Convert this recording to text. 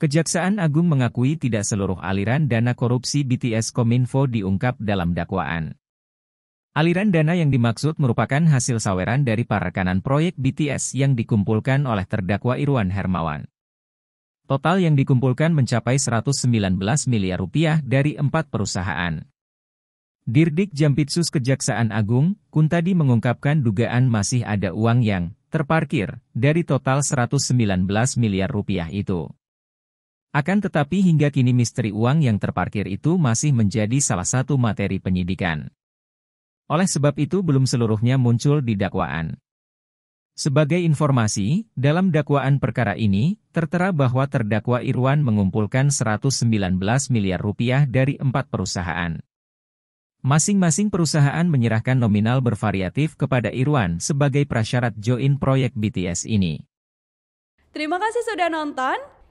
Kejaksaan Agung mengakui tidak seluruh aliran dana korupsi BTS Kominfo diungkap dalam dakwaan. Aliran dana yang dimaksud merupakan hasil saweran dari para rekanan proyek BTS yang dikumpulkan oleh terdakwa Irwan Hermawan. Total yang dikumpulkan mencapai 119 miliar rupiah dari empat perusahaan. Dirdik Jampitsus Kejaksaan Agung, Kuntadi mengungkapkan dugaan masih ada uang yang terparkir dari total 119 miliar rupiah itu. Akan tetapi hingga kini misteri uang yang terparkir itu masih menjadi salah satu materi penyidikan. Oleh sebab itu belum seluruhnya muncul di dakwaan. Sebagai informasi, dalam dakwaan perkara ini, tertera bahwa terdakwa Irwan mengumpulkan 119 miliar rupiah dari empat perusahaan. Masing-masing perusahaan menyerahkan nominal bervariatif kepada Irwan sebagai prasyarat join proyek BTS ini. Terima kasih sudah nonton.